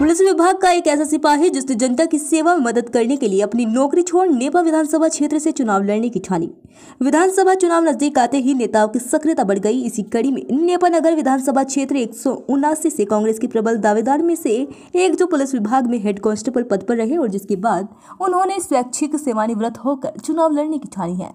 Police विभाग का एक ऐसा सिपाही जिसने जनता की सेवा में मदद करने के लिए अपनी नौकरी छोड़ नेपा विधानसभा क्षेत्र से चुनाव लड़ने की ठानी विधानसभा चुनाव नजदीक आते ही नेताओं की सक्रियता बढ़ गई इसी कड़ी में नेपा नगर विधानसभा क्षेत्र एक से कांग्रेस के प्रबल दावेदार में से एक जो पुलिस विभाग में हेड कांस्टेबल पद पर रहे और जिसके बाद उन्होंने स्वैच्छिक सेवानिवृत्त होकर चुनाव लड़ने की ठानी है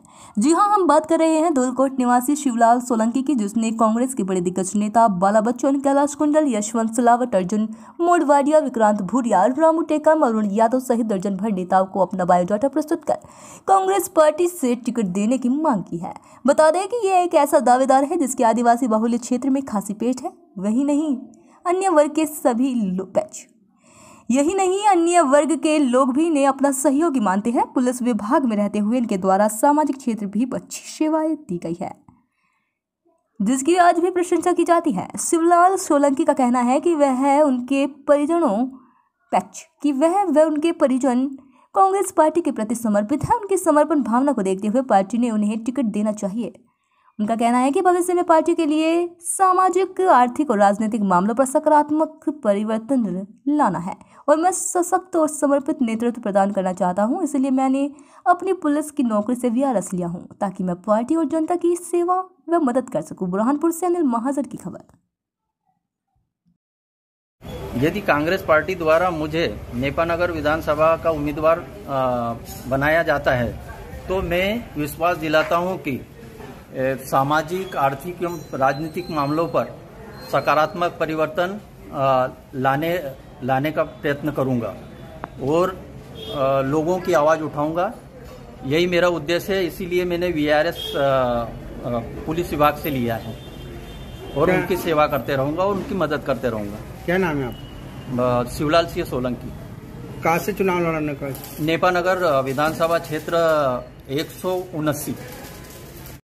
जी हाँ हम बात कर रहे हैं धोलकोट निवासी शिवलाल सोलंकी की जिसने कांग्रेस के बड़े दिग्गज नेता बाला बच्चन कैलाश कुंडल यशवंत सिलावट अर्जुन मोडवाडिया सिसोदिया विक्रांत भूरिया रामू टेकम अरुण यादव सहित दर्जन भर नेताओं को अपना बायोडाटा प्रस्तुत कर कांग्रेस पार्टी से टिकट देने की मांग की है बता दें कि यह एक ऐसा दावेदार है जिसके आदिवासी बाहुल्य क्षेत्र में खासी पेट है वही नहीं अन्य वर्ग के सभी बैच यही नहीं अन्य वर्ग के लोग भी इन्हें अपना सहयोगी मानते हैं पुलिस विभाग में रहते हुए इनके द्वारा सामाजिक क्षेत्र भी अच्छी सेवाएं दी गई है जिसकी आज भी प्रशंसा की जाती है शिवलाल सोलंकी का कहना है कि वह उनके परिजनों पक्ष कि वह वह उनके परिजन कांग्रेस पार्टी के प्रति समर्पित है उनकी समर्पण भावना को देखते हुए पार्टी ने उन्हें टिकट देना चाहिए उनका कहना है कि भविष्य में पार्टी के लिए सामाजिक आर्थिक और राजनीतिक मामलों पर सकारात्मक परिवर्तन लाना है और मैं सशक्त और समर्पित नेतृत्व प्रदान करना चाहता हूं इसलिए मैंने अपनी पुलिस की नौकरी से भी आरस लिया हूं ताकि मैं पार्टी और जनता की सेवा व मदद कर सकूं बुरहानपुर से अनिल महाजन की खबर यदि कांग्रेस पार्टी द्वारा मुझे नेपानगर विधानसभा का उम्मीदवार बनाया जाता है तो मैं विश्वास दिलाता हूँ कि सामाजिक आर्थिक एवं राजनीतिक मामलों पर सकारात्मक परिवर्तन लाने लाने का प्रयत्न करूंगा और लोगों की आवाज़ उठाऊंगा यही मेरा उद्देश्य है इसीलिए मैंने वीआरएस पुलिस विभाग से लिया है और क्या? उनकी सेवा करते रहूंगा और उनकी मदद करते रहूंगा क्या नाम है आप शिवलाल सिंह सोलंकी कहाँ से चुनाव लड़ने का नेपा नगर विधानसभा क्षेत्र एक सौ